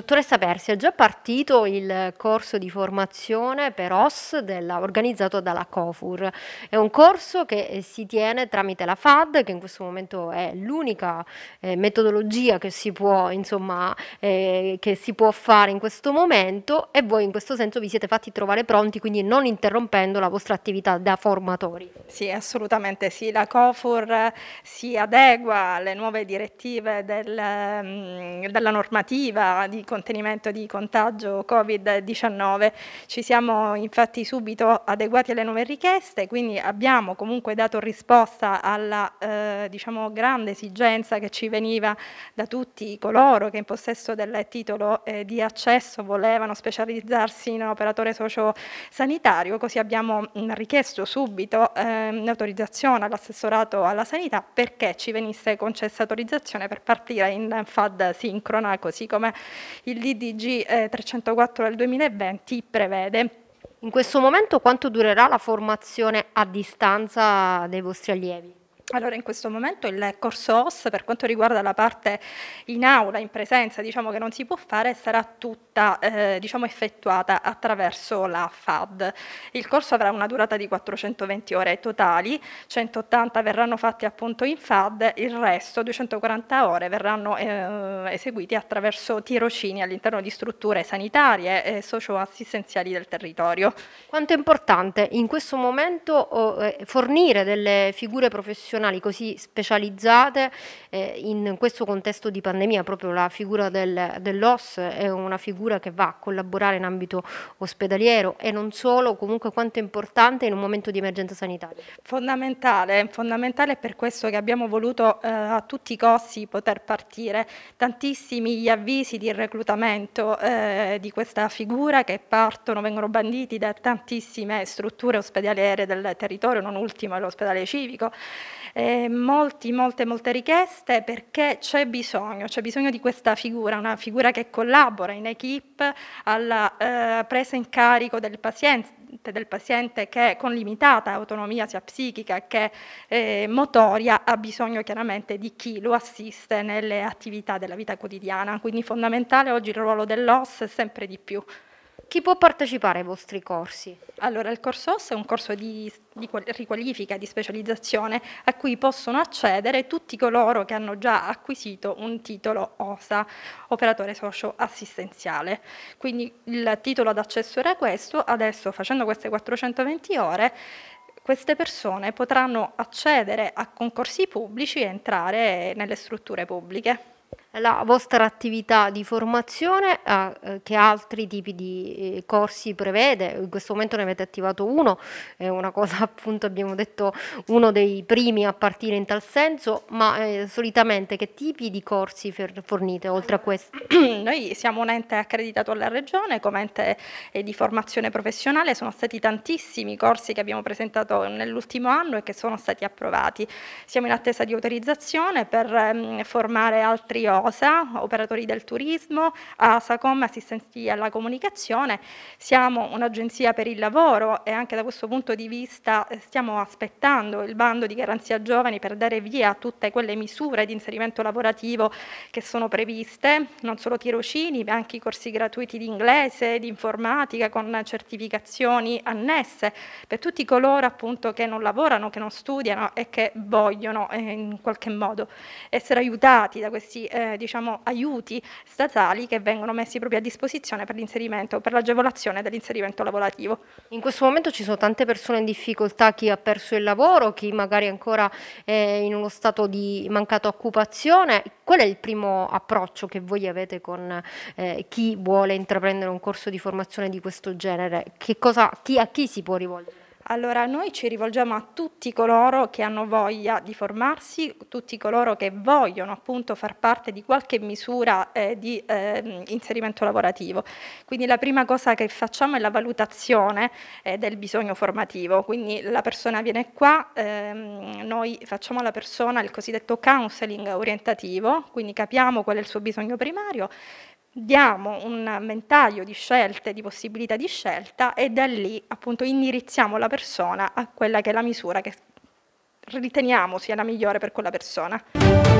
Dottoressa Persi, è già partito il corso di formazione per OS della, organizzato dalla COFUR. È un corso che eh, si tiene tramite la FAD, che in questo momento è l'unica eh, metodologia che si, può, insomma, eh, che si può fare in questo momento e voi in questo senso vi siete fatti trovare pronti, quindi non interrompendo la vostra attività da formatori. Sì, assolutamente sì. La COFUR eh, si adegua alle nuove direttive del, mm, della normativa di contenimento di contagio Covid-19. Ci siamo infatti subito adeguati alle nuove richieste, quindi abbiamo comunque dato risposta alla eh, diciamo, grande esigenza che ci veniva da tutti coloro che in possesso del titolo eh, di accesso volevano specializzarsi in operatore sociosanitario, così abbiamo mm, richiesto subito eh, autorizzazione all'assessorato alla sanità perché ci venisse concessa autorizzazione per partire in FAD sincrona, così come il DDG eh, 304 del 2020 prevede. In questo momento quanto durerà la formazione a distanza dei vostri allievi? Allora in questo momento il corso OS per quanto riguarda la parte in aula, in presenza, diciamo che non si può fare, sarà tutta eh, diciamo, effettuata attraverso la FAD. Il corso avrà una durata di 420 ore totali, 180 verranno fatti appunto in FAD, il resto, 240 ore, verranno eh, eseguiti attraverso tirocini all'interno di strutture sanitarie e socioassistenziali del territorio. Quanto è importante in questo momento oh, eh, fornire delle figure professionali istituzionali così specializzate eh, in questo contesto di pandemia, proprio la figura del, dell'OS è una figura che va a collaborare in ambito ospedaliero e non solo, comunque quanto è importante in un momento di emergenza sanitaria. Fondamentale, fondamentale per questo che abbiamo voluto eh, a tutti i costi poter partire. Tantissimi gli avvisi di reclutamento eh, di questa figura che partono, vengono banditi da tantissime strutture ospedaliere del territorio, non ultimo l'ospedale civico eh, molti, molte, molte richieste perché c'è bisogno, c'è bisogno di questa figura, una figura che collabora in equip alla eh, presa in carico del paziente, del paziente che con limitata autonomia sia psichica che eh, motoria ha bisogno chiaramente di chi lo assiste nelle attività della vita quotidiana. Quindi fondamentale oggi il ruolo dell'OS sempre di più. Chi può partecipare ai vostri corsi? Allora, il corso OSS è un corso di, di riqualifica, di specializzazione, a cui possono accedere tutti coloro che hanno già acquisito un titolo OSA, operatore socio-assistenziale. Quindi il titolo d'accesso era questo, adesso facendo queste 420 ore queste persone potranno accedere a concorsi pubblici e entrare nelle strutture pubbliche la vostra attività di formazione, eh, eh che altri tipi di eh, corsi prevede, in questo momento ne avete attivato uno, è una cosa appunto abbiamo detto uno dei primi a partire in tal senso, ma eh, solitamente che tipi di corsi fornite oltre a questo? Noi siamo un ente accreditato alla Regione come ente eh, di formazione professionale, sono stati tantissimi i corsi che abbiamo presentato nell'ultimo anno e che sono stati approvati. Siamo in attesa di autorizzazione per ehm, formare altri Rosa, operatori del turismo, ASACOM, assistenti alla comunicazione. Siamo un'agenzia per il lavoro e anche da questo punto di vista eh, stiamo aspettando il bando di garanzia giovani per dare via a tutte quelle misure di inserimento lavorativo che sono previste, non solo tirocini, ma anche i corsi gratuiti di inglese, di informatica con certificazioni annesse per tutti coloro appunto che non lavorano, che non studiano e che vogliono eh, in qualche modo essere aiutati da questi eh, eh, diciamo, aiuti statali che vengono messi proprio a disposizione per l'inserimento, per l'agevolazione dell'inserimento lavorativo. In questo momento ci sono tante persone in difficoltà, chi ha perso il lavoro, chi magari ancora è eh, in uno stato di mancata occupazione. Qual è il primo approccio che voi avete con eh, chi vuole intraprendere un corso di formazione di questo genere? Cosa, chi, a chi si può rivolgere? Allora noi ci rivolgiamo a tutti coloro che hanno voglia di formarsi, tutti coloro che vogliono appunto far parte di qualche misura eh, di eh, inserimento lavorativo. Quindi la prima cosa che facciamo è la valutazione eh, del bisogno formativo, quindi la persona viene qua, ehm, noi facciamo alla persona il cosiddetto counseling orientativo, quindi capiamo qual è il suo bisogno primario, diamo un ventaglio di scelte, di possibilità di scelta e da lì appunto indirizziamo la persona a quella che è la misura che riteniamo sia la migliore per quella persona.